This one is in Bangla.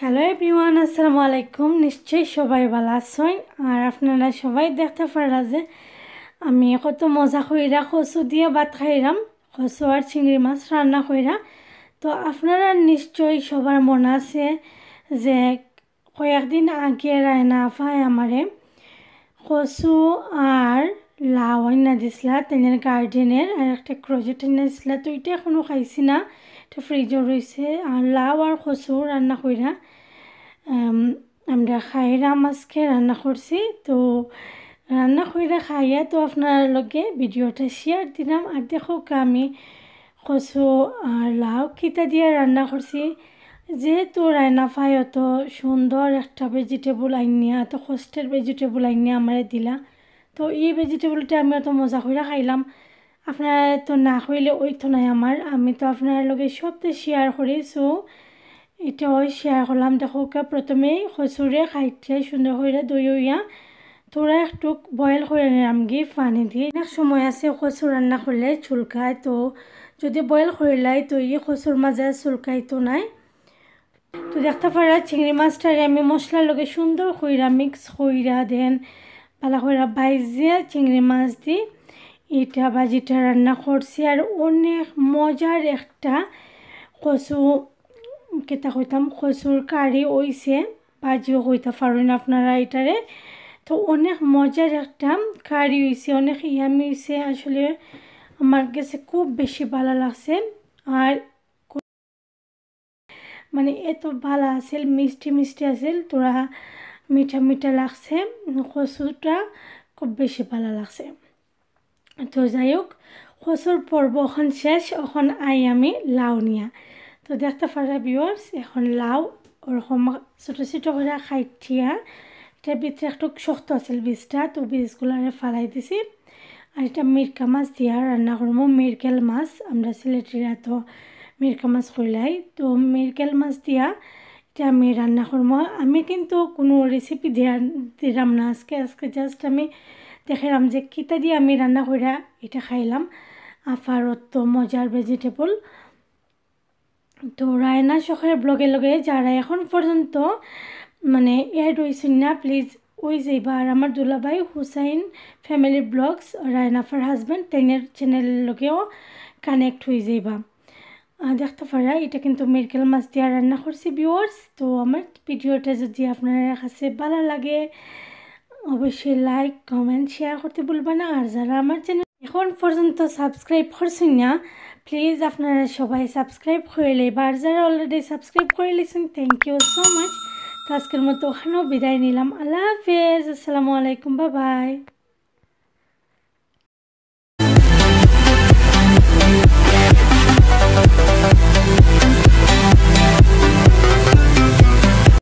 হ্যালো এভরিওয়ান আসসালামু আলাইকুম নিশ্চয়ই সবাই ভালো আছেন আর আপনারা সবাই দেখতে পারা যে আমি কত মজা কইরা কচু দিয়ে ভাত খাইলাম কচু আর চিংড়ি মাছ রান্না কইরা তো আপনারা নিশ্চয়ই সবার মনে আছে যে কয়েকদিন আগে রায়না আফায় আমারে কচু আর লাওয়াইনা দিছিলা তেনের গার্ডেনের আর একটা ক্রোজেট দিছিলা তো এটা এখনো খাইছি না এটা ফ্রিজও রয়েছে আর লাউ আর কচু রান্না কইরা আমরা খাইরা মাছকে রান্না করছি তো রান্না কইরা খাইয়া তো আপনার লগে ভিডিওটা শেয়ার দিলাম আর দেখো আমি কচু আর লাউ খিতা দিয়ে রান্না করছি যেহেতু রায়না ফাই অত সুন্দর একটা ভেজিটেবল আইনিয়া এত কষ্টের ভেজিটেবল আইনিয়া আমার দিলা তো এই ভেজিটেবলটা আমি অত মজা করে খাইলাম আপনারা তো না খাইলে ওই তো নাই আমার আমি তো আপনার লগে সবতে শেয়ার করি সো এটা ওই শেয়ার করলাম দেখোকা প্রথমেই খসুরে খাইতে সুন্দর করে দই উইয়া তোরা একটু বয়েল করে নিলাম গি পানি দিয়ে অনেক সময় আছে খসুর রান্না করলে চুলকায় তো যদি বয়েল করে লাই তো ই খসুর মাঝে চুলকাই তো নাই তো দেখতে পারা চিংড়ি মাছটারে আমি মশলার লগে সুন্দর খুঁড়া মিক্স খুঁড়া দেন আলাহরা করে ভাইজিয়া চিংড়ি মাছ দি এটা ভাজিটা রান্না করছি আর অনেক মজার একটা কচু কেতা কইতাম কচুর কারি ওইছে ভাজিও কইতা পারেন আপনারা এটারে তো অনেক মজার একটা কারি হয়েছে অনেক ইয়ামি হয়েছে আসলে আমার কাছে খুব বেশি ভালো লাগছে আর মানে এত ভালো আছে মিষ্টি মিষ্টি আছে তোরা মিঠা মিঠা লাগছে কচুটা খুব বেশি ভালো লাগছে তো যাই হোক কচুর পর্ব এখন শেষ এখন আই আমি লাউ নিয়া তো দেখতে পারা বিওর্স এখন লাউ ওর ছোট ছোটো করে খাইটিয়া এটা বীজটা একটু শক্ত আছিল বীজটা তো বীজগুলারে ফালাই দিছি আর এটা মিরকা মাছ দিয়া রান্না করবো মিরকেল মাছ আমরা সিলেটিরা তো মিরকা মাছ করলাই তো মিরকেল মাছ দিয়া যে আমি রান্না করব আমি কিন্তু কোনো রেসিপি দেয়া দিলাম না আজকে আজকে জাস্ট আমি দেখালাম যে কিতা দিয়ে আমি রান্না করে এটা খাইলাম আফার অত মজার ভেজিটেবল তো রায়না শখের ব্লগে লগে যারা এখন পর্যন্ত মানে এড হয়েছেন না প্লিজ ওই যেবার আমার দুলাভাই হুসাইন ফ্যামিলির ব্লগস রায়নাফার হাজব্যান্ড তেনের চ্যানেলের লগেও কানেক্ট হয়ে যাইবা দেখতে পারা এটা কিন্তু মিরকেল মাছ দিয়ে রান্না করছি ভিউয়ার্স তো আমার ভিডিওটা যদি আপনার কাছে ভালো লাগে অবশ্যই লাইক কমেন্ট শেয়ার করতে ভুলবে না আর যারা আমার চ্যানেল এখন পর্যন্ত সাবস্ক্রাইব করছেন না প্লিজ আপনারা সবাই সাবস্ক্রাইব করে লইবা আর যারা অলরেডি সাবস্ক্রাইব করে লিছেন থ্যাংক ইউ সো মাচ তো আজকের মতো ওখানেও বিদায় নিলাম আল্লাহ হাফেজ আসসালামু আলাইকুম বা বাই